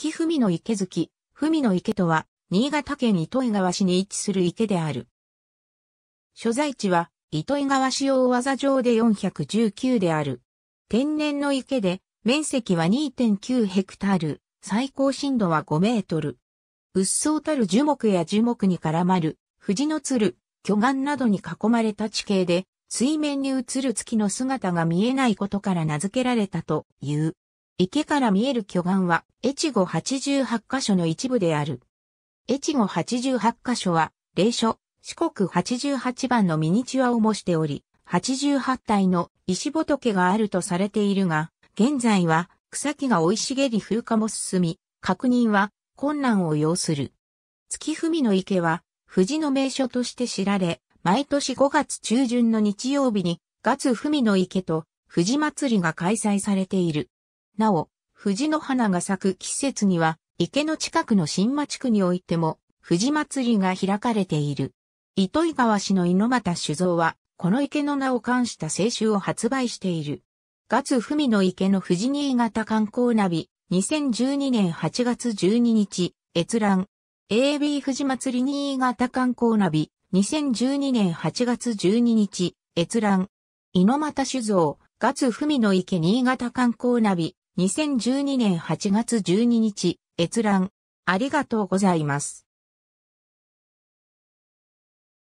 月文の池月、文の池とは、新潟県糸魚川市に位置する池である。所在地は、糸魚川市大技場で419である。天然の池で、面積は2.9ヘクタール、最高深度は5メートル。鬱蒼たる樹木や樹木に絡まる、藤の鶴、巨岩などに囲まれた地形で、水面に映る月の姿が見えないことから名付けられたという。池から見える巨岩は、越後88箇所の一部である。越後88箇所は、霊所、四国88番のミニチュアを模しており、88体の石仏があるとされているが、現在は草木が生い茂り風化も進み、確認は困難を要する。月踏の池は、富士の名所として知られ、毎年5月中旬の日曜日に、月踏の池と富士祭りが開催されている。なお、藤の花が咲く季節には、池の近くの新町区においても、藤祭りが開かれている。糸井川市の猪俣酒造は、この池の名を冠した清酒を発売している。月文の池の藤新潟観光ナビ、2012年8月12日、閲覧。AB 藤祭り新潟観光ナビ、2012年8月12日、閲覧。猪俣酒造、月文の池新潟観光ナビ、2012年8月12日、閲覧、ありがとうございます。